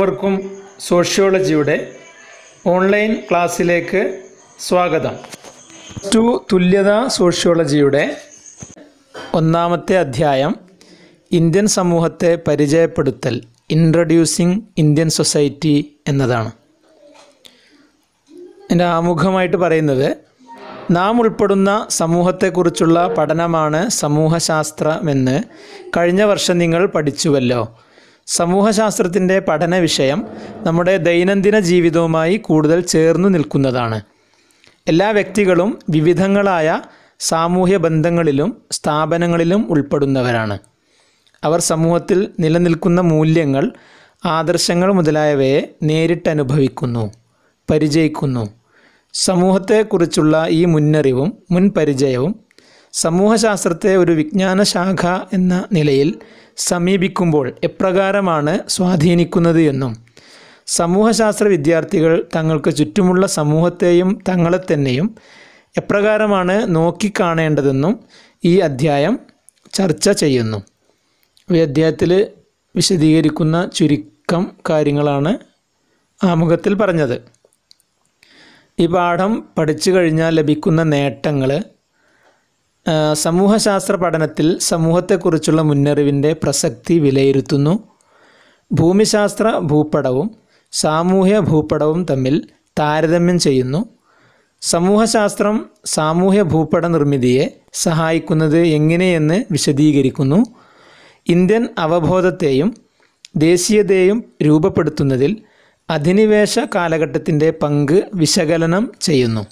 എല്ലാവർക്കും സോഷ്യോളജിയുടെ ഓൺലൈൻ ക്ലാസ്സിലേക്ക് സ്വാഗതം ടു തുല്യത സോഷ്യോളജിയുടെ ഒന്നാമത്തെ അധ്യായം ഇന്ത്യൻ സമൂഹത്തെ പരിചയപ്പെടുത്തൽ ഇൻട്രൊഡ്യൂസിങ് ഇന്ത്യൻ സൊസൈറ്റി എന്നതാണ് എൻ്റെ ആമുഖമായിട്ട് പറയുന്നത് നാം ഉൾപ്പെടുന്ന സമൂഹത്തെക്കുറിച്ചുള്ള പഠനമാണ് സമൂഹശാസ്ത്രമെന്ന് കഴിഞ്ഞ വർഷം നിങ്ങൾ പഠിച്ചുവല്ലോ സമൂഹശാസ്ത്രത്തിൻ്റെ പഠന വിഷയം നമ്മുടെ ദൈനംദിന ജീവിതവുമായി കൂടുതൽ ചേർന്നു നിൽക്കുന്നതാണ് എല്ലാ വ്യക്തികളും വിവിധങ്ങളായ സാമൂഹ്യ ബന്ധങ്ങളിലും സ്ഥാപനങ്ങളിലും ഉൾപ്പെടുന്നവരാണ് അവർ സമൂഹത്തിൽ നിലനിൽക്കുന്ന മൂല്യങ്ങൾ ആദർശങ്ങൾ മുതലായവയെ നേരിട്ടനുഭവിക്കുന്നു പരിചയിക്കുന്നു സമൂഹത്തെക്കുറിച്ചുള്ള ഈ മുന്നറിവും മുൻപരിചയവും സമൂഹശാസ്ത്രത്തെ ഒരു വിജ്ഞാന ശാഖ എന്ന നിലയിൽ സമീപിക്കുമ്പോൾ എപ്രകാരമാണ് സ്വാധീനിക്കുന്നത് എന്നും സമൂഹശാസ്ത്ര വിദ്യാർത്ഥികൾ തങ്ങൾക്ക് ചുറ്റുമുള്ള സമൂഹത്തെയും തങ്ങളെ തന്നെയും എപ്രകാരമാണ് നോക്കിക്കാണേണ്ടതെന്നും ഈ അധ്യായം ചർച്ച ചെയ്യുന്നു ഈ അധ്യായത്തിൽ വിശദീകരിക്കുന്ന ചുരുക്കം കാര്യങ്ങളാണ് ആമുഖത്തിൽ പറഞ്ഞത് ഈ പാഠം പഠിച്ചു കഴിഞ്ഞാൽ ലഭിക്കുന്ന നേട്ടങ്ങൾ സമൂഹശാസ്ത്ര പഠനത്തിൽ സമൂഹത്തെക്കുറിച്ചുള്ള മുന്നറിവിൻ്റെ പ്രസക്തി വിലയിരുത്തുന്നു ഭൂമിശാസ്ത്ര ഭൂപടവും സാമൂഹ്യ ഭൂപടവും തമ്മിൽ താരതമ്യം ചെയ്യുന്നു സമൂഹശാസ്ത്രം സാമൂഹ്യ ഭൂപട നിർമ്മിതിയെ സഹായിക്കുന്നത് എങ്ങനെയെന്ന് വിശദീകരിക്കുന്നു ഇന്ത്യൻ അവബോധത്തെയും ദേശീയതയും രൂപപ്പെടുത്തുന്നതിൽ അധിനിവേശ കാലഘട്ടത്തിൻ്റെ പങ്ക് വിശകലനം ചെയ്യുന്നു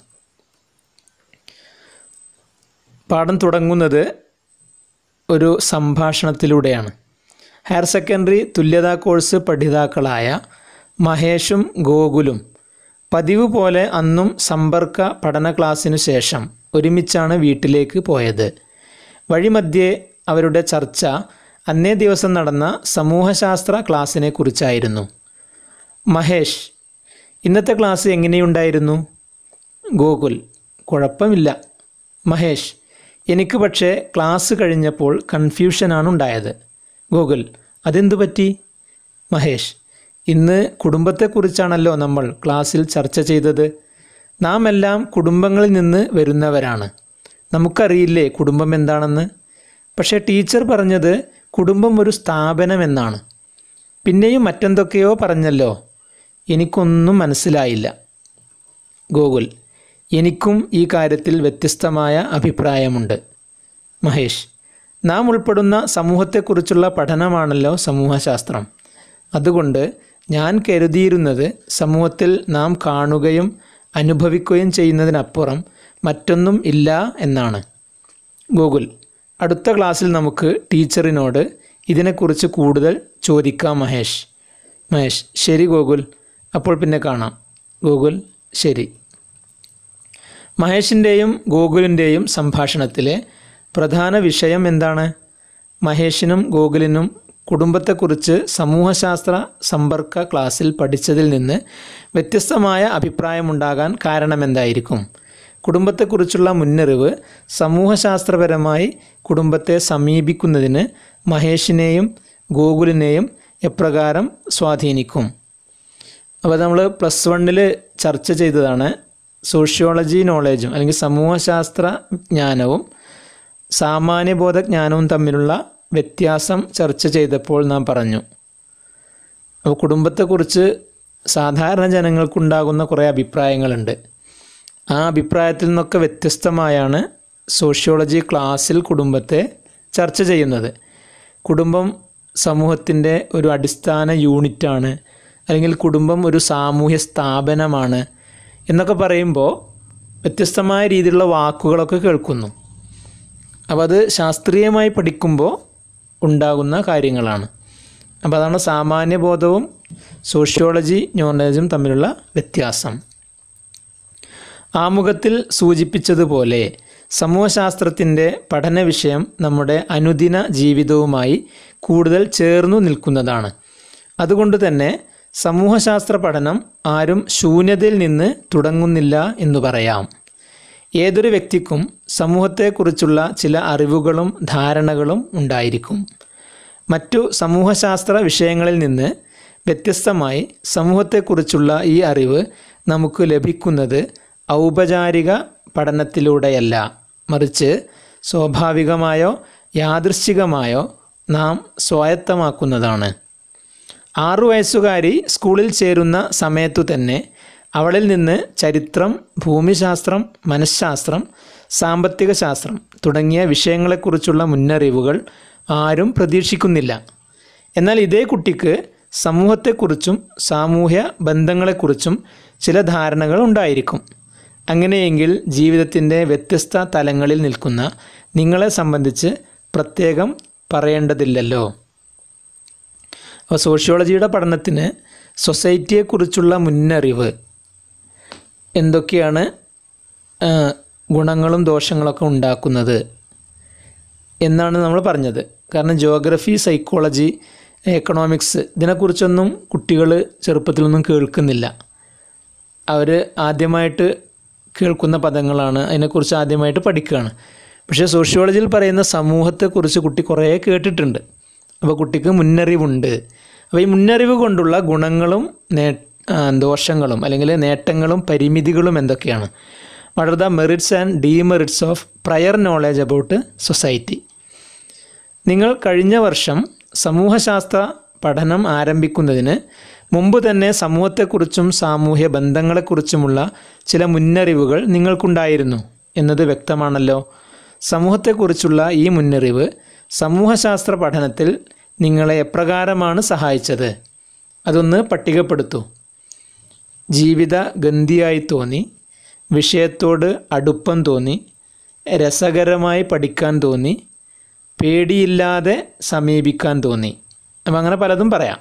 പാഠം തുടങ്ങുന്നത് ഒരു സംഭാഷണത്തിലൂടെയാണ് ഹയർ സെക്കൻഡറി തുല്യതാ കോഴ്സ് പഠിതാക്കളായ മഹേഷും ഗോകുലും പതിവ് പോലെ അന്നും സമ്പർക്ക പഠന ക്ലാസ്സിനു ശേഷം ഒരുമിച്ചാണ് വീട്ടിലേക്ക് പോയത് വഴിമധ്യേ അവരുടെ ചർച്ച അന്നേ ദിവസം നടന്ന സമൂഹശാസ്ത്ര ക്ലാസ്സിനെ കുറിച്ചായിരുന്നു മഹേഷ് ഇന്നത്തെ ക്ലാസ് എങ്ങനെയുണ്ടായിരുന്നു ഗോകുൽ കുഴപ്പമില്ല മഹേഷ് എനിക്ക് പക്ഷേ ക്ലാസ് കഴിഞ്ഞപ്പോൾ കൺഫ്യൂഷനാണ് ഉണ്ടായത് ഗൂഗിൾ അതെന്തു പറ്റി മഹേഷ് ഇന്ന് കുടുംബത്തെക്കുറിച്ചാണല്ലോ നമ്മൾ ക്ലാസ്സിൽ ചർച്ച ചെയ്തത് നാം എല്ലാം കുടുംബങ്ങളിൽ നിന്ന് വരുന്നവരാണ് നമുക്കറിയില്ലേ കുടുംബം എന്താണെന്ന് പക്ഷേ ടീച്ചർ പറഞ്ഞത് കുടുംബം ഒരു സ്ഥാപനമെന്നാണ് പിന്നെയും മറ്റെന്തൊക്കെയോ പറഞ്ഞല്ലോ എനിക്കൊന്നും മനസ്സിലായില്ല ഗൂഗിൾ എനിക്കും ഈ കാര്യത്തിൽ വ്യത്യസ്തമായ അഭിപ്രായമുണ്ട് മഹേഷ് നാം ഉൾപ്പെടുന്ന സമൂഹത്തെക്കുറിച്ചുള്ള പഠനമാണല്ലോ സമൂഹശാസ്ത്രം അതുകൊണ്ട് ഞാൻ കരുതിയിരുന്നത് സമൂഹത്തിൽ നാം കാണുകയും അനുഭവിക്കുകയും ചെയ്യുന്നതിനപ്പുറം മറ്റൊന്നും ഇല്ല എന്നാണ് ഗൂഗിൾ അടുത്ത ക്ലാസ്സിൽ നമുക്ക് ടീച്ചറിനോട് ഇതിനെക്കുറിച്ച് കൂടുതൽ ചോദിക്കാം മഹേഷ് മഹേഷ് ശരി ഗോകുൽ അപ്പോൾ പിന്നെ കാണാം ഗൂഗിൾ ശരി മഹേഷിൻ്റെയും ഗോകുലിൻ്റെയും സംഭാഷണത്തിലെ പ്രധാന വിഷയം എന്താണ് മഹേഷിനും ഗോകുലിനും കുടുംബത്തെക്കുറിച്ച് സമൂഹശാസ്ത്ര സമ്പർക്ക ക്ലാസ്സിൽ പഠിച്ചതിൽ നിന്ന് വ്യത്യസ്തമായ അഭിപ്രായമുണ്ടാകാൻ കാരണമെന്തായിരിക്കും കുടുംബത്തെക്കുറിച്ചുള്ള മുന്നറിവ് സമൂഹശാസ്ത്രപരമായി കുടുംബത്തെ സമീപിക്കുന്നതിന് മഹേഷിനെയും ഗോകുലിനെയും എപ്രകാരം സ്വാധീനിക്കും അപ്പോൾ നമ്മൾ പ്ലസ് വണ്ണിൽ ചർച്ച ചെയ്തതാണ് സോഷ്യോളജി നോളേജും അല്ലെങ്കിൽ സമൂഹശാസ്ത്ര ജ്ഞാനവും സാമാന്യബോധജ്ഞാനവും തമ്മിലുള്ള വ്യത്യാസം ചർച്ച ചെയ്തപ്പോൾ നാം പറഞ്ഞു അപ്പോൾ കുടുംബത്തെക്കുറിച്ച് സാധാരണ ജനങ്ങൾക്കുണ്ടാകുന്ന കുറേ അഭിപ്രായങ്ങളുണ്ട് ആ അഭിപ്രായത്തിൽ നിന്നൊക്കെ വ്യത്യസ്തമായാണ് സോഷ്യോളജി ക്ലാസ്സിൽ കുടുംബത്തെ ചർച്ച ചെയ്യുന്നത് കുടുംബം സമൂഹത്തിൻ്റെ ഒരു അടിസ്ഥാന യൂണിറ്റാണ് അല്ലെങ്കിൽ കുടുംബം ഒരു സാമൂഹ്യ സ്ഥാപനമാണ് എന്നൊക്കെ പറയുമ്പോൾ വ്യത്യസ്തമായ രീതിയിലുള്ള വാക്കുകളൊക്കെ കേൾക്കുന്നു അപ്പോൾ അത് ശാസ്ത്രീയമായി പഠിക്കുമ്പോൾ ഉണ്ടാകുന്ന കാര്യങ്ങളാണ് അപ്പോൾ അതാണ് സാമാന്യബോധവും സോഷ്യോളജി നോളജും തമ്മിലുള്ള വ്യത്യാസം ആമുഖത്തിൽ സൂചിപ്പിച്ചതുപോലെ സമൂഹശാസ്ത്രത്തിൻ്റെ പഠന വിഷയം നമ്മുടെ അനുദിന ജീവിതവുമായി കൂടുതൽ ചേർന്നു നിൽക്കുന്നതാണ് അതുകൊണ്ട് തന്നെ സമൂഹശാസ്ത്ര പഠനം ആരും ശൂന്യതയിൽ നിന്ന് തുടങ്ങുന്നില്ല എന്ന് പറയാം ഏതൊരു വ്യക്തിക്കും സമൂഹത്തെക്കുറിച്ചുള്ള ചില അറിവുകളും ധാരണകളും ഉണ്ടായിരിക്കും മറ്റു സമൂഹശാസ്ത്ര വിഷയങ്ങളിൽ നിന്ന് വ്യത്യസ്തമായി സമൂഹത്തെക്കുറിച്ചുള്ള ഈ അറിവ് നമുക്ക് ലഭിക്കുന്നത് ഔപചാരിക പഠനത്തിലൂടെയല്ല മറിച്ച് സ്വാഭാവികമായോ യാദൃശ്ചികമായോ നാം സ്വായത്തമാക്കുന്നതാണ് ആറു വയസ്സുകാരി സ്കൂളിൽ ചേരുന്ന സമയത്തു തന്നെ അവളിൽ നിന്ന് ചരിത്രം ഭൂമിശാസ്ത്രം മനഃശാസ്ത്രം സാമ്പത്തിക ശാസ്ത്രം തുടങ്ങിയ വിഷയങ്ങളെക്കുറിച്ചുള്ള മുന്നറിവുകൾ ആരും പ്രതീക്ഷിക്കുന്നില്ല എന്നാൽ ഇതേ കുട്ടിക്ക് സമൂഹത്തെക്കുറിച്ചും സാമൂഹ്യ ബന്ധങ്ങളെക്കുറിച്ചും ചില ധാരണകൾ ഉണ്ടായിരിക്കും അങ്ങനെയെങ്കിൽ ജീവിതത്തിൻ്റെ വ്യത്യസ്ത തലങ്ങളിൽ നിൽക്കുന്ന നിങ്ങളെ സംബന്ധിച്ച് പ്രത്യേകം പറയേണ്ടതില്ലല്ലോ അപ്പോൾ സോഷ്യോളജിയുടെ പഠനത്തിന് സൊസൈറ്റിയെക്കുറിച്ചുള്ള മുന്നറിവ് എന്തൊക്കെയാണ് ഗുണങ്ങളും ദോഷങ്ങളൊക്കെ ഉണ്ടാക്കുന്നത് എന്നാണ് നമ്മൾ പറഞ്ഞത് കാരണം ജോഗ്രഫി സൈക്കോളജി എക്കണോമിക്സ് ഇതിനെക്കുറിച്ചൊന്നും കുട്ടികൾ ചെറുപ്പത്തിലൊന്നും കേൾക്കുന്നില്ല അവർ ആദ്യമായിട്ട് കേൾക്കുന്ന പദങ്ങളാണ് അതിനെക്കുറിച്ച് ആദ്യമായിട്ട് പഠിക്കുകയാണ് പക്ഷേ സോഷ്യോളജിയിൽ പറയുന്ന സമൂഹത്തെക്കുറിച്ച് കുട്ടി കുറേ കേട്ടിട്ടുണ്ട് അപ്പോൾ കുട്ടിക്ക് മുന്നറിവുണ്ട് അപ്പോൾ ഈ മുന്നറിവ് കൊണ്ടുള്ള ഗുണങ്ങളും നേ ദോഷങ്ങളും അല്ലെങ്കിൽ നേട്ടങ്ങളും പരിമിതികളും എന്തൊക്കെയാണ് what are the merits and demerits of prior knowledge about society നിങ്ങൾ കഴിഞ്ഞ വർഷം സമൂഹശാസ്ത്ര പഠനം ആരംഭിക്കുന്നതിന് മുമ്പ് തന്നെ സമൂഹത്തെക്കുറിച്ചും സാമൂഹ്യ ബന്ധങ്ങളെക്കുറിച്ചുമുള്ള ചില മുന്നറിവുകൾ നിങ്ങൾക്കുണ്ടായിരുന്നു എന്നത് വ്യക്തമാണല്ലോ സമൂഹത്തെക്കുറിച്ചുള്ള ഈ മുന്നറിവ് സമൂഹശാസ്ത്ര പഠനത്തിൽ നിങ്ങളെ എപ്രകാരമാണ് സഹായിച്ചത് അതൊന്ന് പട്ടികപ്പെടുത്തൂ ജീവിത ഗന്ധിയായി തോന്നി വിഷയത്തോട് അടുപ്പം തോന്നി രസകരമായി പഠിക്കാൻ തോന്നി പേടിയില്ലാതെ സമീപിക്കാൻ തോന്നി അപ്പം അങ്ങനെ പലതും പറയാം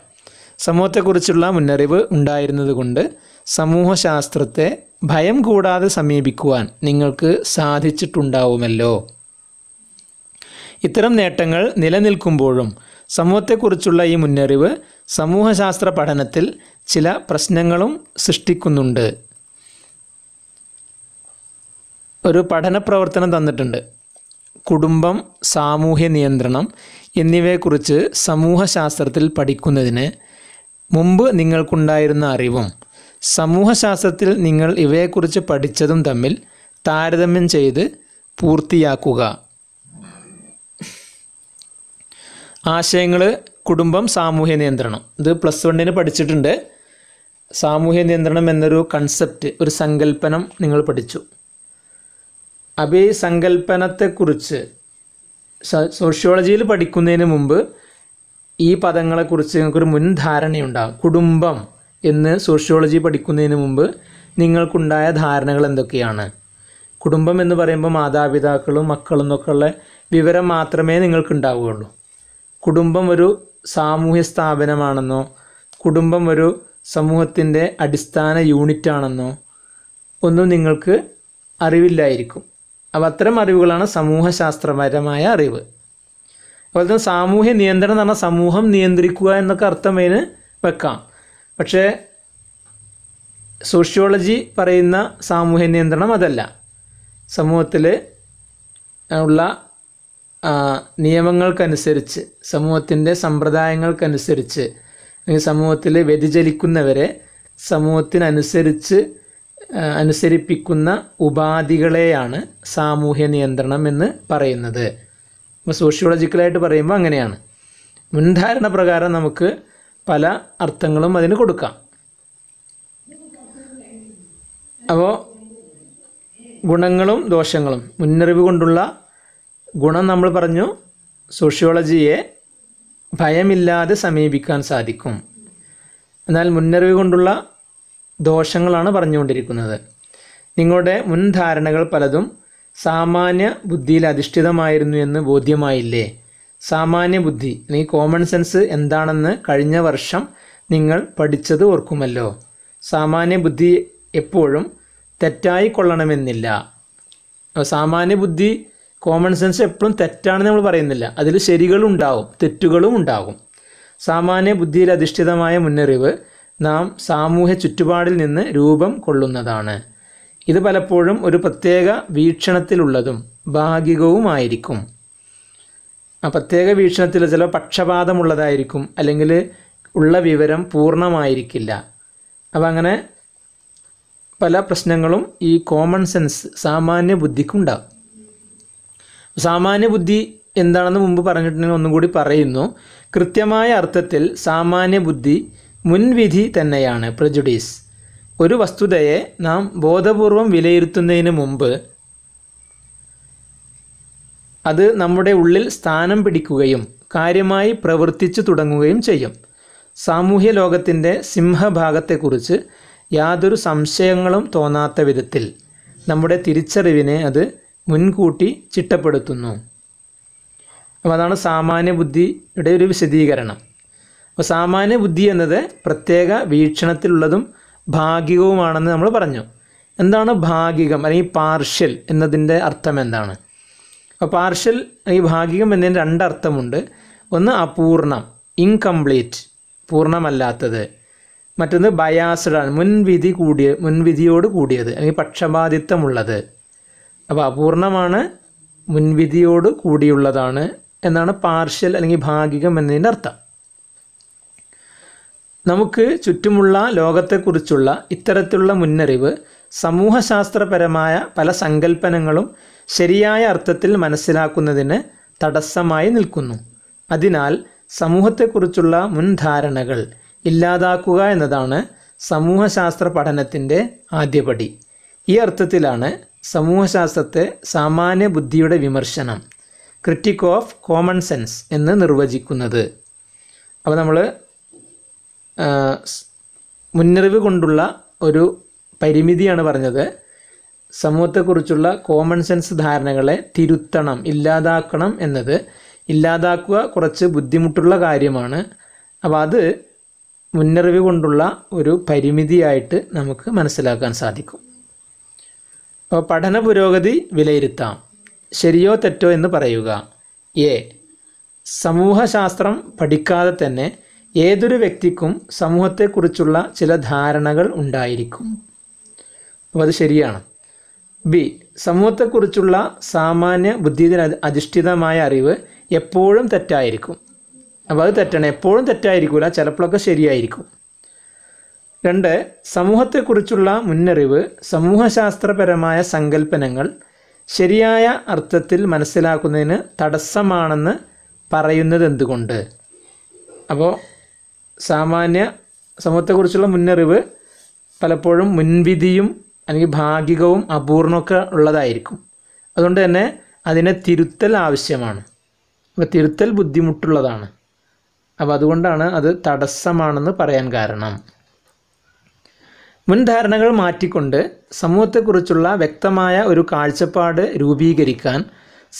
സമൂഹത്തെക്കുറിച്ചുള്ള മുന്നറിവ് ഉണ്ടായിരുന്നത് കൊണ്ട് സമൂഹശാസ്ത്രത്തെ ഭയം കൂടാതെ സമീപിക്കുവാൻ നിങ്ങൾക്ക് സാധിച്ചിട്ടുണ്ടാവുമല്ലോ ഇത്തരം നേട്ടങ്ങൾ നിലനിൽക്കുമ്പോഴും സമൂഹത്തെക്കുറിച്ചുള്ള ഈ മുന്നറിവ് സമൂഹശാസ്ത്ര പഠനത്തിൽ ചില പ്രശ്നങ്ങളും സൃഷ്ടിക്കുന്നുണ്ട് ഒരു പഠന പ്രവർത്തനം തന്നിട്ടുണ്ട് കുടുംബം സാമൂഹ്യ നിയന്ത്രണം എന്നിവയെക്കുറിച്ച് സമൂഹശാസ്ത്രത്തിൽ പഠിക്കുന്നതിന് മുമ്പ് നിങ്ങൾക്കുണ്ടായിരുന്ന അറിവും സമൂഹശാസ്ത്രത്തിൽ നിങ്ങൾ ഇവയെക്കുറിച്ച് പഠിച്ചതും തമ്മിൽ താരതമ്യം ചെയ്ത് പൂർത്തിയാക്കുക ആശയങ്ങൾ കുടുംബം സാമൂഹ്യ നിയന്ത്രണം ഇത് പ്ലസ് വണ്ണിന് പഠിച്ചിട്ടുണ്ട് സാമൂഹ്യ നിയന്ത്രണം എന്നൊരു കൺസെപ്റ്റ് ഒരു സങ്കല്പനം നിങ്ങൾ പഠിച്ചു അപ്പോൾ ഈ സങ്കല്പനത്തെക്കുറിച്ച് സോഷ്യോളജിയിൽ പഠിക്കുന്നതിന് മുമ്പ് ഈ പദങ്ങളെക്കുറിച്ച് നിങ്ങൾക്കൊരു മുൻധാരണയുണ്ടാകും കുടുംബം എന്ന് സോഷ്യോളജി പഠിക്കുന്നതിന് മുമ്പ് നിങ്ങൾക്കുണ്ടായ ധാരണകൾ എന്തൊക്കെയാണ് കുടുംബം എന്ന് പറയുമ്പോൾ മാതാപിതാക്കളും മക്കളും എന്നൊക്കെയുള്ള വിവരം മാത്രമേ നിങ്ങൾക്കുണ്ടാവുകയുള്ളൂ കുടുംബം ഒരു സാമൂഹ്യ സ്ഥാപനമാണെന്നോ കുടുംബം ഒരു സമൂഹത്തിൻ്റെ അടിസ്ഥാന യൂണിറ്റ് ആണെന്നോ ഒന്നും നിങ്ങൾക്ക് അറിവില്ലായിരിക്കും അപ്പോൾ അത്തരം അറിവുകളാണ് സമൂഹശാസ്ത്രപരമായ അറിവ് അതുപോലെ തന്നെ സാമൂഹ്യ നിയന്ത്രണം എന്ന് പറഞ്ഞാൽ സമൂഹം നിയന്ത്രിക്കുക എന്നൊക്കെ അർത്ഥം അതിന് വെക്കാം പക്ഷേ സോഷ്യോളജി പറയുന്ന സാമൂഹ്യ നിയന്ത്രണം അതല്ല സമൂഹത്തിൽ ഉള്ള നിയമങ്ങൾക്കനുസരിച്ച് സമൂഹത്തിൻ്റെ സമ്പ്രദായങ്ങൾക്കനുസരിച്ച് അല്ലെങ്കിൽ സമൂഹത്തിൽ വ്യതിചലിക്കുന്നവരെ സമൂഹത്തിനനുസരിച്ച് അനുസരിപ്പിക്കുന്ന ഉപാധികളെയാണ് സാമൂഹ്യ നിയന്ത്രണം എന്ന് പറയുന്നത് ഇപ്പോൾ സോഷ്യോളജിക്കലായിട്ട് പറയുമ്പോൾ അങ്ങനെയാണ് മുൻധാരണ പ്രകാരം നമുക്ക് പല അർത്ഥങ്ങളും അതിന് കൊടുക്കാം അപ്പോൾ ഗുണങ്ങളും ദോഷങ്ങളും മുന്നറിവ് കൊണ്ടുള്ള ഗുണം നമ്മൾ പറഞ്ഞു സോഷ്യോളജിയെ ഭയമില്ലാതെ സമീപിക്കാൻ സാധിക്കും എന്നാൽ മുന്നറിവ് കൊണ്ടുള്ള ദോഷങ്ങളാണ് പറഞ്ഞുകൊണ്ടിരിക്കുന്നത് നിങ്ങളുടെ മുൻധാരണകൾ പലതും സാമാന്യ ബുദ്ധിയിൽ അധിഷ്ഠിതമായിരുന്നു എന്ന് ബോധ്യമായില്ലേ സാമാന്യ ബുദ്ധി അല്ലെങ്കിൽ കോമൺ സെൻസ് എന്താണെന്ന് കഴിഞ്ഞ വർഷം നിങ്ങൾ പഠിച്ചത് ഓർക്കുമല്ലോ സാമാന്യ ബുദ്ധി എപ്പോഴും തെറ്റായി കൊള്ളണമെന്നില്ല സാമാന്യ ബുദ്ധി കോമൺ സെൻസ് എപ്പോഴും തെറ്റാണെന്ന് നമ്മൾ പറയുന്നില്ല അതിൽ ശരികളും ഉണ്ടാവും തെറ്റുകളും ഉണ്ടാകും സാമാന്യ ബുദ്ധിയിൽ അധിഷ്ഠിതമായ മുന്നറിവ് നാം സാമൂഹ്യ ചുറ്റുപാടിൽ നിന്ന് രൂപം കൊള്ളുന്നതാണ് ഇത് പലപ്പോഴും ഒരു പ്രത്യേക വീക്ഷണത്തിലുള്ളതും ഭാഗികവുമായിരിക്കും ആ പ്രത്യേക വീക്ഷണത്തിൽ ചില പക്ഷപാതമുള്ളതായിരിക്കും അല്ലെങ്കിൽ ഉള്ള വിവരം പൂർണ്ണമായിരിക്കില്ല അപ്പം അങ്ങനെ പല പ്രശ്നങ്ങളും ഈ കോമൺ സെൻസ് സാമാന്യ ബുദ്ധിക്കുണ്ടാകും സാമാന്യ ബുദ്ധി എന്താണെന്ന് മുമ്പ് പറഞ്ഞിട്ടുണ്ടെങ്കിൽ ഒന്നും കൂടി പറയുന്നു കൃത്യമായ അർത്ഥത്തിൽ സാമാന്യ ബുദ്ധി മുൻവിധി തന്നെയാണ് പ്രജുഡീസ് ഒരു വസ്തുതയെ നാം ബോധപൂർവം വിലയിരുത്തുന്നതിന് മുമ്പ് അത് നമ്മുടെ ഉള്ളിൽ സ്ഥാനം പിടിക്കുകയും കാര്യമായി പ്രവർത്തിച്ചു തുടങ്ങുകയും ചെയ്യും സാമൂഹ്യ ലോകത്തിൻ്റെ സിംഹഭാഗത്തെക്കുറിച്ച് യാതൊരു സംശയങ്ങളും തോന്നാത്ത വിധത്തിൽ നമ്മുടെ തിരിച്ചറിവിനെ അത് മുൻകൂട്ടി ചിട്ടപ്പെടുത്തുന്നു അപ്പോൾ അതാണ് സാമാന്യ ബുദ്ധിയുടെ ഒരു വിശദീകരണം അപ്പോൾ സാമാന്യ ബുദ്ധി എന്നത് പ്രത്യേക വീക്ഷണത്തിലുള്ളതും ഭാഗികവുമാണെന്ന് നമ്മൾ പറഞ്ഞു എന്താണ് ഭാഗികം അല്ലെങ്കിൽ പാർഷ്യൽ എന്നതിൻ്റെ അർത്ഥം എന്താണ് അപ്പോൾ പാർഷ്യൽ അല്ലെങ്കിൽ ഭാഗികം എന്നതിന് രണ്ടർത്ഥമുണ്ട് ഒന്ന് അപൂർണം ഇൻകംപ്ലീറ്റ് പൂർണ്ണമല്ലാത്തത് മറ്റൊന്ന് ബയാസ്ഡാണ് മുൻവിധി കൂടിയ മുൻവിധിയോട് കൂടിയത് അല്ലെങ്കിൽ പക്ഷപാതിത്വമുള്ളത് അപ്പോൾ അപൂർണമാണ് മുൻവിധിയോട് കൂടിയുള്ളതാണ് എന്നാണ് പാർഷ്യൽ അല്ലെങ്കിൽ ഭാഗികം എന്നതിൻ്റെ അർത്ഥം നമുക്ക് ചുറ്റുമുള്ള ലോകത്തെക്കുറിച്ചുള്ള ഇത്തരത്തിലുള്ള മുന്നറിവ് സമൂഹശാസ്ത്രപരമായ പല സങ്കല്പനങ്ങളും ശരിയായ അർത്ഥത്തിൽ മനസ്സിലാക്കുന്നതിന് തടസ്സമായി നിൽക്കുന്നു അതിനാൽ സമൂഹത്തെക്കുറിച്ചുള്ള മുൻധാരണകൾ ഇല്ലാതാക്കുക എന്നതാണ് സമൂഹശാസ്ത്ര പഠനത്തിൻ്റെ ആദ്യപടി ഈ അർത്ഥത്തിലാണ് സമൂഹശാസ്ത്രത്തെ സാമാന്യ ബുദ്ധിയുടെ വിമർശനം ക്രിറ്റിക് ഓഫ് കോമൺ സെൻസ് എന്ന് നിർവചിക്കുന്നത് അപ്പോൾ നമ്മൾ മുന്നറിവ് കൊണ്ടുള്ള ഒരു പരിമിതിയാണ് പറഞ്ഞത് സമൂഹത്തെക്കുറിച്ചുള്ള കോമൺ സെൻസ് ധാരണകളെ തിരുത്തണം ഇല്ലാതാക്കണം എന്നത് ഇല്ലാതാക്കുക കുറച്ച് ബുദ്ധിമുട്ടുള്ള കാര്യമാണ് അപ്പോൾ അത് മുന്നറിവ് കൊണ്ടുള്ള ഒരു പരിമിതിയായിട്ട് നമുക്ക് മനസ്സിലാക്കാൻ സാധിക്കും പഠന പുരോഗതി വിലയിരുത്താം ശരിയോ തെറ്റോ എന്ന് പറയുക എ സമൂഹശാസ്ത്രം പഠിക്കാതെ തന്നെ ഏതൊരു വ്യക്തിക്കും സമൂഹത്തെക്കുറിച്ചുള്ള ചില ധാരണകൾ ഉണ്ടായിരിക്കും അപ്പോൾ അത് ശരിയാണ് ബി സമൂഹത്തെക്കുറിച്ചുള്ള സാമാന്യ ബുദ്ധി അധിഷ്ഠിതമായ അറിവ് എപ്പോഴും തെറ്റായിരിക്കും അപ്പോൾ അത് തെറ്റാണ് എപ്പോഴും തെറ്റായിരിക്കില്ല ചിലപ്പോഴൊക്കെ ശരിയായിരിക്കും രണ്ട് സമൂഹത്തെക്കുറിച്ചുള്ള മുന്നറിവ് സമൂഹശാസ്ത്രപരമായ സങ്കല്പനങ്ങൾ ശരിയായ അർത്ഥത്തിൽ മനസ്സിലാക്കുന്നതിന് തടസ്സമാണെന്ന് പറയുന്നത് എന്തുകൊണ്ട് അപ്പോൾ സാമാന്യ സമൂഹത്തെക്കുറിച്ചുള്ള മുന്നറിവ് പലപ്പോഴും മുൻവിധിയും അല്ലെങ്കിൽ ഭാഗികവും അപൂർണമൊക്കെ ഉള്ളതായിരിക്കും അതുകൊണ്ട് തന്നെ അതിനെ തിരുത്തൽ ആവശ്യമാണ് അപ്പോൾ തിരുത്തൽ ബുദ്ധിമുട്ടുള്ളതാണ് അപ്പോൾ അതുകൊണ്ടാണ് അത് തടസ്സമാണെന്ന് പറയാൻ കാരണം മുൻധാരണകൾ മാറ്റിക്കൊണ്ട് സമൂഹത്തെക്കുറിച്ചുള്ള വ്യക്തമായ ഒരു കാഴ്ചപ്പാട് രൂപീകരിക്കാൻ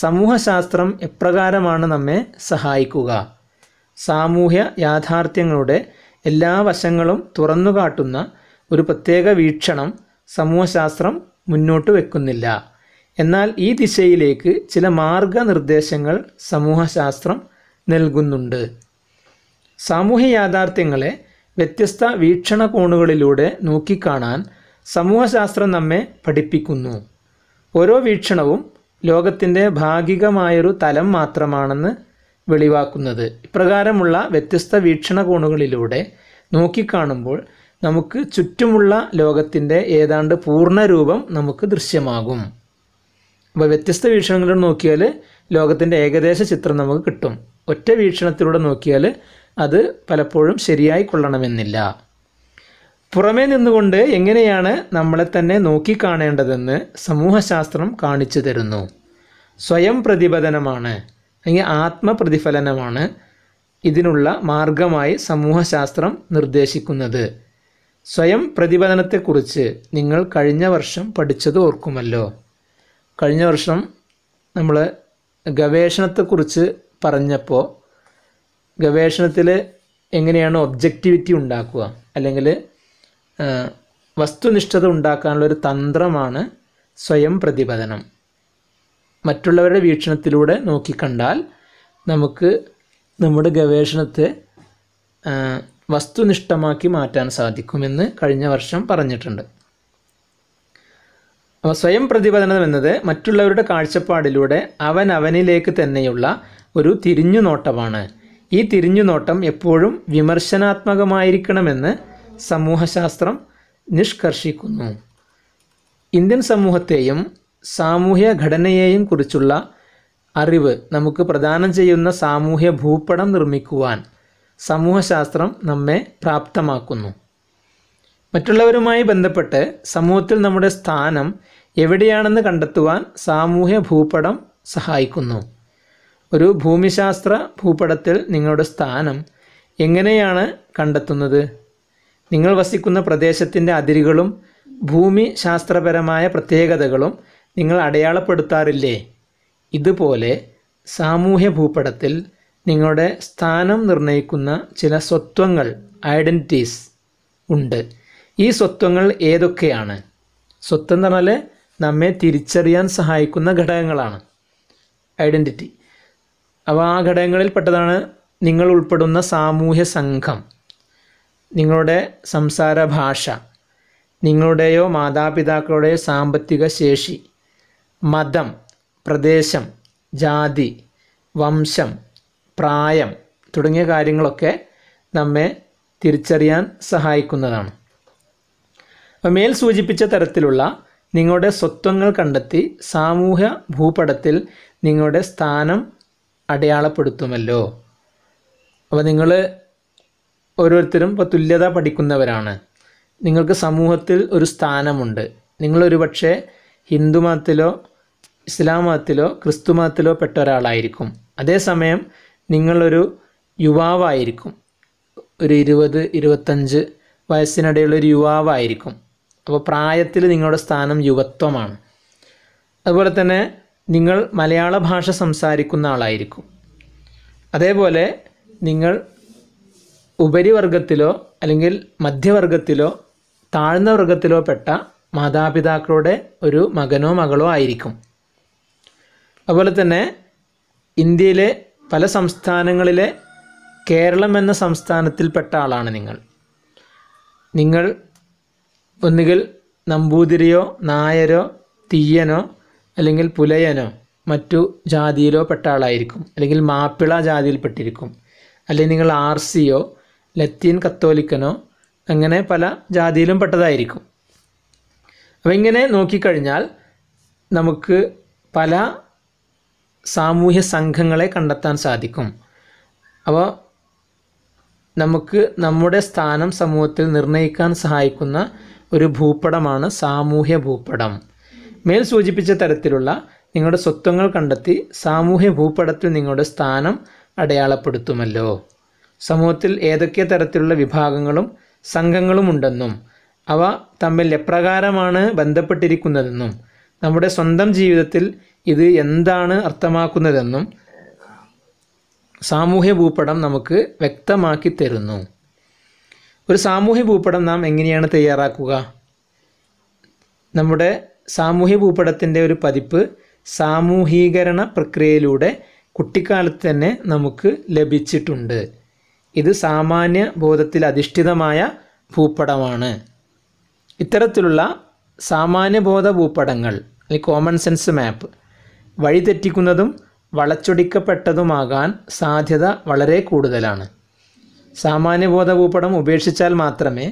സമൂഹശാസ്ത്രം എപ്രകാരമാണ് നമ്മെ സഹായിക്കുക സാമൂഹ്യ യാഥാർത്ഥ്യങ്ങളുടെ എല്ലാ വശങ്ങളും തുറന്നുകാട്ടുന്ന ഒരു പ്രത്യേക വീക്ഷണം സമൂഹശാസ്ത്രം മുന്നോട്ട് വെക്കുന്നില്ല എന്നാൽ ഈ ദിശയിലേക്ക് ചില മാർഗനിർദ്ദേശങ്ങൾ സമൂഹശാസ്ത്രം നൽകുന്നുണ്ട് സാമൂഹ്യ യാഥാർത്ഥ്യങ്ങളെ വ്യത്യസ്ത വീക്ഷണകോണുകളിലൂടെ നോക്കിക്കാണാൻ സമൂഹശാസ്ത്രം നമ്മെ പഠിപ്പിക്കുന്നു ഓരോ വീക്ഷണവും ലോകത്തിൻ്റെ ഭാഗികമായൊരു തലം മാത്രമാണെന്ന് വെളിവാക്കുന്നത് ഇപ്രകാരമുള്ള വ്യത്യസ്ത വീക്ഷണകോണുകളിലൂടെ നോക്കിക്കാണുമ്പോൾ നമുക്ക് ചുറ്റുമുള്ള ലോകത്തിൻ്റെ ഏതാണ്ട് പൂർണ്ണരൂപം നമുക്ക് ദൃശ്യമാകും അപ്പോൾ വ്യത്യസ്ത വീക്ഷണങ്ങളിലൂടെ നോക്കിയാൽ ലോകത്തിൻ്റെ ഏകദേശ ചിത്രം നമുക്ക് കിട്ടും ഒറ്റ വീക്ഷണത്തിലൂടെ നോക്കിയാൽ അത് പലപ്പോഴും ശരിയായി കൊള്ളണമെന്നില്ല പുറമേ നിന്നുകൊണ്ട് എങ്ങനെയാണ് നമ്മളെ തന്നെ നോക്കിക്കാണേണ്ടതെന്ന് സമൂഹശാസ്ത്രം കാണിച്ചു തരുന്നു സ്വയം പ്രതിപതനമാണ് അല്ലെങ്കിൽ ആത്മപ്രതിഫലനമാണ് ഇതിനുള്ള മാർഗമായി സമൂഹശാസ്ത്രം നിർദ്ദേശിക്കുന്നത് സ്വയം പ്രതിപതനത്തെക്കുറിച്ച് നിങ്ങൾ കഴിഞ്ഞ വർഷം പഠിച്ചത് ഓർക്കുമല്ലോ കഴിഞ്ഞ വർഷം നമ്മൾ ഗവേഷണത്തെക്കുറിച്ച് പറഞ്ഞപ്പോൾ ഗവേഷണത്തിൽ എങ്ങനെയാണ് ഒബ്ജക്റ്റിവിറ്റി ഉണ്ടാക്കുക അല്ലെങ്കിൽ വസ്തുനിഷ്ഠത ഉണ്ടാക്കാനുള്ള ഒരു തന്ത്രമാണ് സ്വയം പ്രതിപതനം മറ്റുള്ളവരുടെ വീക്ഷണത്തിലൂടെ നോക്കിക്കണ്ടാൽ നമുക്ക് നമ്മുടെ ഗവേഷണത്തെ വസ്തുനിഷ്ഠമാക്കി മാറ്റാൻ സാധിക്കുമെന്ന് കഴിഞ്ഞ വർഷം പറഞ്ഞിട്ടുണ്ട് അപ്പോൾ സ്വയം പ്രതിപതനം എന്നത് മറ്റുള്ളവരുടെ കാഴ്ചപ്പാടിലൂടെ അവൻ അവനിലേക്ക് തന്നെയുള്ള ഒരു തിരിഞ്ഞുനോട്ടമാണ് ഈ തിരിഞ്ഞുനോട്ടം എപ്പോഴും വിമർശനാത്മകമായിരിക്കണമെന്ന് സമൂഹശാസ്ത്രം നിഷ്കർഷിക്കുന്നു ഇന്ത്യൻ സമൂഹത്തെയും സാമൂഹ്യ ഘടനയെയും കുറിച്ചുള്ള അറിവ് നമുക്ക് പ്രദാനം ചെയ്യുന്ന സാമൂഹ്യ ഭൂപടം നിർമ്മിക്കുവാൻ സമൂഹശാസ്ത്രം നമ്മെ പ്രാപ്തമാക്കുന്നു മറ്റുള്ളവരുമായി ബന്ധപ്പെട്ട് സമൂഹത്തിൽ നമ്മുടെ സ്ഥാനം എവിടെയാണെന്ന് കണ്ടെത്തുവാൻ സാമൂഹ്യ ഭൂപടം സഹായിക്കുന്നു ഒരു ഭൂമിശാസ്ത്ര ഭൂപടത്തിൽ നിങ്ങളുടെ സ്ഥാനം എങ്ങനെയാണ് കണ്ടെത്തുന്നത് നിങ്ങൾ വസിക്കുന്ന പ്രദേശത്തിൻ്റെ അതിരുകളും ഭൂമിശാസ്ത്രപരമായ പ്രത്യേകതകളും നിങ്ങൾ അടയാളപ്പെടുത്താറില്ലേ ഇതുപോലെ സാമൂഹ്യ ഭൂപടത്തിൽ നിങ്ങളുടെ സ്ഥാനം നിർണ്ണയിക്കുന്ന ചില സ്വത്വങ്ങൾ ഐഡൻറ്റിറ്റീസ് ഉണ്ട് ഈ സ്വത്വങ്ങൾ ഏതൊക്കെയാണ് സ്വത്വം എന്ന് പറഞ്ഞാൽ നമ്മെ തിരിച്ചറിയാൻ സഹായിക്കുന്ന ഘടകങ്ങളാണ് ഐഡൻറ്റിറ്റി അപ്പോൾ ആ ഘടകങ്ങളിൽ പെട്ടതാണ് നിങ്ങൾ ഉൾപ്പെടുന്ന സാമൂഹ്യ സംഘം നിങ്ങളുടെ സംസാര ഭാഷ നിങ്ങളുടെയോ മാതാപിതാക്കളുടെയോ സാമ്പത്തിക ശേഷി മതം പ്രദേശം ജാതി വംശം പ്രായം തുടങ്ങിയ കാര്യങ്ങളൊക്കെ നമ്മെ തിരിച്ചറിയാൻ സഹായിക്കുന്നതാണ് മേൽ സൂചിപ്പിച്ച തരത്തിലുള്ള നിങ്ങളുടെ സ്വത്വങ്ങൾ കണ്ടെത്തി സാമൂഹ്യ ഭൂപടത്തിൽ നിങ്ങളുടെ സ്ഥാനം അടയാളപ്പെടുത്തുമല്ലോ അപ്പോൾ നിങ്ങൾ ഓരോരുത്തരും ഇപ്പോൾ തുല്യത പഠിക്കുന്നവരാണ് നിങ്ങൾക്ക് സമൂഹത്തിൽ ഒരു സ്ഥാനമുണ്ട് നിങ്ങളൊരു പക്ഷേ ഹിന്ദു മതത്തിലോ ഇസ്ലാം മതത്തിലോ ക്രിസ്തു മതത്തിലോ പെട്ട ഒരാളായിരിക്കും അതേസമയം നിങ്ങളൊരു യുവാവായിരിക്കും ഒരു ഇരുപത് ഇരുപത്തഞ്ച് വയസ്സിനിടയിലുള്ള ഒരു യുവാവായിരിക്കും അപ്പോൾ പ്രായത്തിൽ നിങ്ങളുടെ സ്ഥാനം യുവത്വമാണ് അതുപോലെ തന്നെ നിങ്ങൾ മലയാള ഭാഷ സംസാരിക്കുന്ന ആളായിരിക്കും അതേപോലെ നിങ്ങൾ ഉപരിവർഗത്തിലോ അല്ലെങ്കിൽ മധ്യവർഗത്തിലോ താഴ്ന്ന വർഗത്തിലോ പെട്ട മാതാപിതാക്കളുടെ ഒരു മകനോ മകളോ ആയിരിക്കും അതുപോലെ തന്നെ ഇന്ത്യയിലെ പല സംസ്ഥാനങ്ങളിലെ കേരളം എന്ന സംസ്ഥാനത്തിൽപ്പെട്ട ആളാണ് നിങ്ങൾ നിങ്ങൾ ഒന്നുകിൽ നമ്പൂതിരിയോ നായരോ തീയനോ അല്ലെങ്കിൽ പുലയനോ മറ്റു ജാതിയിലോ പെട്ട ആളായിരിക്കും അല്ലെങ്കിൽ മാപ്പിള ജാതിയിൽപ്പെട്ടിരിക്കും അല്ലെങ്കിൽ നിങ്ങൾ ആർ സിയോ ലത്തീൻ കത്തോലിക്കനോ അങ്ങനെ പല ജാതിയിലും പെട്ടതായിരിക്കും അപ്പം ഇങ്ങനെ നോക്കിക്കഴിഞ്ഞാൽ നമുക്ക് പല സാമൂഹ്യ സംഘങ്ങളെ കണ്ടെത്താൻ സാധിക്കും അപ്പോൾ നമുക്ക് നമ്മുടെ സ്ഥാനം സമൂഹത്തിൽ നിർണ്ണയിക്കാൻ സഹായിക്കുന്ന ഒരു ഭൂപടമാണ് സാമൂഹ്യ ഭൂപടം മേൽ സൂചിപ്പിച്ച തരത്തിലുള്ള നിങ്ങളുടെ സ്വത്വങ്ങൾ കണ്ടെത്തി സാമൂഹ്യ ഭൂപടത്തിൽ നിങ്ങളുടെ സ്ഥാനം അടയാളപ്പെടുത്തുമല്ലോ സമൂഹത്തിൽ ഏതൊക്കെ തരത്തിലുള്ള വിഭാഗങ്ങളും സംഘങ്ങളും ഉണ്ടെന്നും അവ തമ്മിൽ എപ്രകാരമാണ് ബന്ധപ്പെട്ടിരിക്കുന്നതെന്നും നമ്മുടെ സ്വന്തം ജീവിതത്തിൽ ഇത് എന്താണ് അർത്ഥമാക്കുന്നതെന്നും സാമൂഹ്യ ഭൂപടം നമുക്ക് വ്യക്തമാക്കി തരുന്നു ഒരു സാമൂഹ്യ ഭൂപടം നാം എങ്ങനെയാണ് തയ്യാറാക്കുക നമ്മുടെ സാമൂഹ്യ ഭൂപടത്തിൻ്റെ ഒരു പതിപ്പ് സാമൂഹീകരണ പ്രക്രിയയിലൂടെ കുട്ടിക്കാലത്ത് തന്നെ നമുക്ക് ലഭിച്ചിട്ടുണ്ട് ഇത് സാമാന്യ ബോധത്തിൽ അധിഷ്ഠിതമായ ഭൂപടമാണ് ഇത്തരത്തിലുള്ള സാമാന്യബോധ ഭൂപടങ്ങൾ അല്ലെങ്കിൽ കോമൺ സെൻസ് മാപ്പ് വഴിതെറ്റിക്കുന്നതും വളച്ചൊടിക്കപ്പെട്ടതുമാകാൻ സാധ്യത വളരെ കൂടുതലാണ് സാമാന്യബോധ ഭൂപടം ഉപേക്ഷിച്ചാൽ മാത്രമേ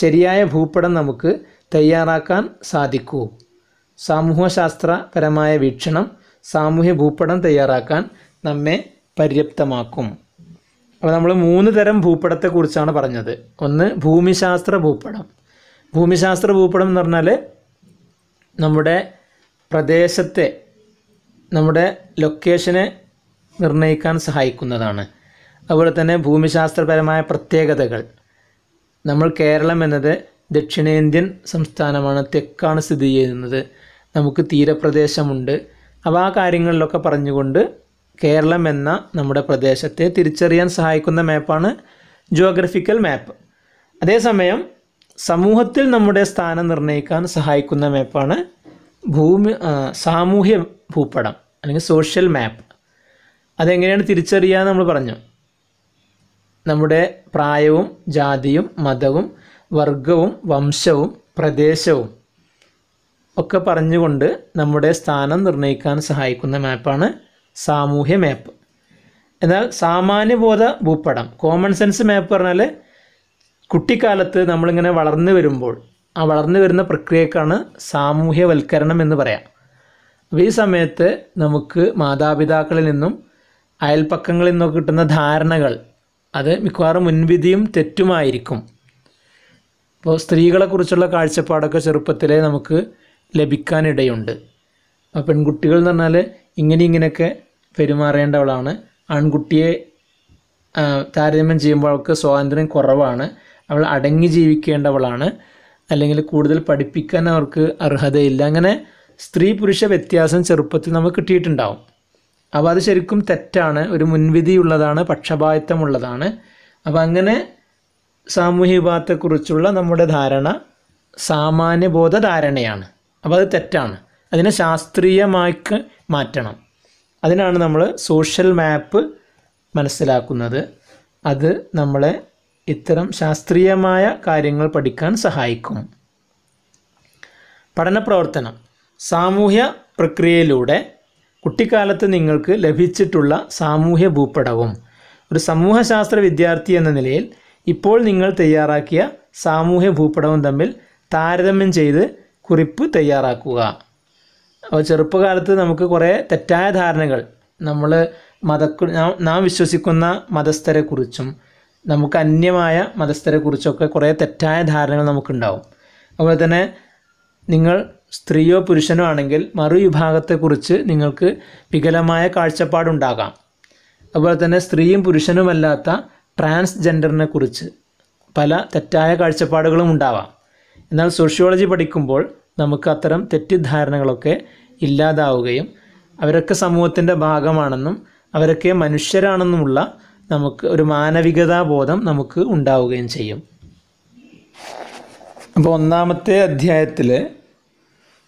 ശരിയായ ഭൂപടം നമുക്ക് തയ്യാറാക്കാൻ സാധിക്കൂ സാമൂഹ്യശാസ്ത്രപരമായ വീക്ഷണം സാമൂഹ്യ ഭൂപടം തയ്യാറാക്കാൻ നമ്മെ പര്യാപ്തമാക്കും അപ്പോൾ നമ്മൾ മൂന്ന് തരം ഭൂപടത്തെക്കുറിച്ചാണ് പറഞ്ഞത് ഒന്ന് ഭൂമിശാസ്ത്ര ഭൂപടം ഭൂമിശാസ്ത്ര ഭൂപടം എന്ന് പറഞ്ഞാൽ നമ്മുടെ പ്രദേശത്തെ നമ്മുടെ ലൊക്കേഷനെ നിർണ്ണയിക്കാൻ സഹായിക്കുന്നതാണ് അതുപോലെ തന്നെ ഭൂമിശാസ്ത്രപരമായ പ്രത്യേകതകൾ നമ്മൾ കേരളം എന്നത് ദക്ഷിണേന്ത്യൻ സംസ്ഥാനമാണ് തെക്കാണ് സ്ഥിതി ചെയ്യുന്നത് നമുക്ക് തീരപ്രദേശമുണ്ട് അപ്പോൾ ആ കാര്യങ്ങളിലൊക്കെ പറഞ്ഞുകൊണ്ട് കേരളം എന്ന നമ്മുടെ പ്രദേശത്തെ തിരിച്ചറിയാൻ സഹായിക്കുന്ന മാപ്പാണ് ജോഗ്രഫിക്കൽ മാപ്പ് അതേസമയം സമൂഹത്തിൽ നമ്മുടെ സ്ഥാനം നിർണ്ണയിക്കാൻ സഹായിക്കുന്ന മാപ്പാണ് ഭൂമി സാമൂഹ്യ ഭൂപടം അല്ലെങ്കിൽ സോഷ്യൽ മാപ്പ് അതെങ്ങനെയാണ് തിരിച്ചറിയുക നമ്മൾ പറഞ്ഞു നമ്മുടെ പ്രായവും ജാതിയും മതവും വർഗവും വംശവും പ്രദേശവും ഒക്കെ പറഞ്ഞുകൊണ്ട് നമ്മുടെ സ്ഥാനം നിർണ്ണയിക്കാൻ സഹായിക്കുന്ന മാപ്പാണ് സാമൂഹ്യ മാപ്പ് എന്നാൽ സാമാന്യബോധ ഭൂപടം കോമൺ സെൻസ് മാപ്പ് പറഞ്ഞാൽ കുട്ടിക്കാലത്ത് നമ്മളിങ്ങനെ വളർന്നു വരുമ്പോൾ ആ വളർന്നു വരുന്ന പ്രക്രിയക്കാണ് സാമൂഹ്യവൽക്കരണം എന്ന് പറയാം അപ്പോൾ ഈ സമയത്ത് നമുക്ക് മാതാപിതാക്കളിൽ നിന്നും അയൽപ്പക്കങ്ങളിൽ നിന്നൊക്കെ കിട്ടുന്ന ധാരണകൾ അത് മിക്കവാറും മുൻവിധിയും തെറ്റുമായിരിക്കും ഇപ്പോൾ സ്ത്രീകളെക്കുറിച്ചുള്ള കാഴ്ചപ്പാടൊക്കെ ചെറുപ്പത്തിലെ നമുക്ക് ലഭിക്കാനിടയുണ്ട് അപ്പോൾ പെൺകുട്ടികൾ എന്ന് പറഞ്ഞാൽ ഇങ്ങനെ ഇങ്ങനെയൊക്കെ പെരുമാറേണ്ടവളാണ് ആൺകുട്ടിയെ താരതമ്യം ചെയ്യുമ്പോൾ അവൾക്ക് സ്വാതന്ത്ര്യം കുറവാണ് അവൾ അടങ്ങി ജീവിക്കേണ്ടവളാണ് അല്ലെങ്കിൽ കൂടുതൽ പഠിപ്പിക്കാൻ അവർക്ക് അർഹതയില്ല അങ്ങനെ സ്ത്രീ പുരുഷ വ്യത്യാസം ചെറുപ്പത്തിൽ നമുക്ക് കിട്ടിയിട്ടുണ്ടാവും അപ്പോൾ അത് ശരിക്കും തെറ്റാണ് ഒരു മുൻവിധിയുള്ളതാണ് പക്ഷപാതിത്വമുള്ളതാണ് അപ്പോൾ അങ്ങനെ സാമൂഹ്യ വിഭാഗത്തെക്കുറിച്ചുള്ള നമ്മുടെ ധാരണ സാമാന്യബോധ ധാരണയാണ് അപ്പോൾ അത് തെറ്റാണ് അതിനെ ശാസ്ത്രീയമായി മാറ്റണം അതിനാണ് നമ്മൾ സോഷ്യൽ മാപ്പ് മനസ്സിലാക്കുന്നത് അത് നമ്മളെ ഇത്തരം ശാസ്ത്രീയമായ കാര്യങ്ങൾ പഠിക്കാൻ സഹായിക്കും പഠന പ്രവർത്തനം സാമൂഹ്യ പ്രക്രിയയിലൂടെ കുട്ടിക്കാലത്ത് നിങ്ങൾക്ക് ലഭിച്ചിട്ടുള്ള സാമൂഹ്യ ഭൂപടവും ഒരു സമൂഹശാസ്ത്ര വിദ്യാർത്ഥി എന്ന നിലയിൽ ഇപ്പോൾ നിങ്ങൾ തയ്യാറാക്കിയ സാമൂഹ്യ ഭൂപടവും തമ്മിൽ താരതമ്യം ചെയ്ത് കുറിപ്പ് തയ്യാറാക്കുക അപ്പോൾ ചെറുപ്പകാലത്ത് നമുക്ക് കുറേ തെറ്റായ ധാരണകൾ നമ്മൾ മതക്കു നാം വിശ്വസിക്കുന്ന മതസ്ഥരെക്കുറിച്ചും നമുക്ക് അന്യമായ മതസ്ഥരെക്കുറിച്ചൊക്കെ കുറേ തെറ്റായ ധാരണകൾ നമുക്കുണ്ടാവും അതുപോലെ തന്നെ നിങ്ങൾ സ്ത്രീയോ പുരുഷനോ ആണെങ്കിൽ മറുവിഭാഗത്തെക്കുറിച്ച് നിങ്ങൾക്ക് വികലമായ കാഴ്ചപ്പാടുണ്ടാകാം അതുപോലെ തന്നെ സ്ത്രീയും പുരുഷനുമല്ലാത്ത ട്രാൻസ്ജെൻഡറിനെ കുറിച്ച് പല തെറ്റായ കാഴ്ചപ്പാടുകളും ഉണ്ടാവാം എന്നാൽ സോഷ്യോളജി പഠിക്കുമ്പോൾ നമുക്ക് അത്തരം തെറ്റിദ്ധാരണകളൊക്കെ ഇല്ലാതാവുകയും അവരൊക്കെ സമൂഹത്തിൻ്റെ ഭാഗമാണെന്നും അവരൊക്കെ മനുഷ്യരാണെന്നുമുള്ള നമുക്ക് ഒരു മാനവികതാ ബോധം നമുക്ക് ഉണ്ടാവുകയും ചെയ്യും അപ്പോൾ ഒന്നാമത്തെ അധ്യായത്തിൽ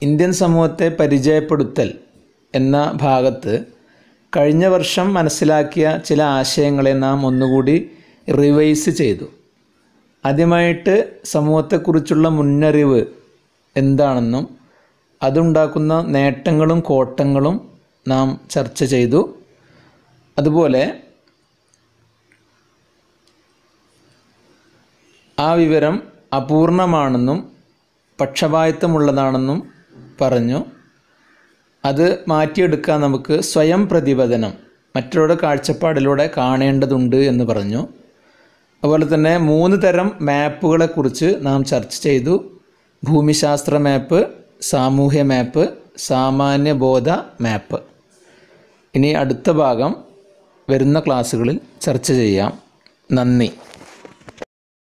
ഇന്ത്യൻ സമൂഹത്തെ പരിചയപ്പെടുത്തൽ എന്ന ഭാഗത്ത് കഴിഞ്ഞ വർഷം മനസ്സിലാക്കിയ ചില ആശയങ്ങളെ നാം ഒന്നുകൂടി റിവൈസ് ചെയ്തു ആദ്യമായിട്ട് സമൂഹത്തെക്കുറിച്ചുള്ള മുന്നറിവ് എന്താണെന്നും അതുണ്ടാക്കുന്ന നേട്ടങ്ങളും കോട്ടങ്ങളും നാം ചർച്ച ചെയ്തു അതുപോലെ ആ വിവരം അപൂർണമാണെന്നും പക്ഷപായത്വമുള്ളതാണെന്നും പറഞ്ഞു അത് മാറ്റിയെടുക്കാൻ നമുക്ക് സ്വയം പ്രതിപദനം മറ്റൊരാളുടെ കാഴ്ചപ്പാടിലൂടെ കാണേണ്ടതുണ്ട് എന്ന് പറഞ്ഞു അതുപോലെ തന്നെ മൂന്ന് തരം മാപ്പുകളെക്കുറിച്ച് നാം ചർച്ച ചെയ്തു ഭൂമിശാസ്ത്ര മാപ്പ് സാമൂഹ്യ മാപ്പ് സാമാന്യബോധ മാപ്പ് ഇനി അടുത്ത ഭാഗം വരുന്ന ക്ലാസ്സുകളിൽ ചർച്ച ചെയ്യാം നന്ദി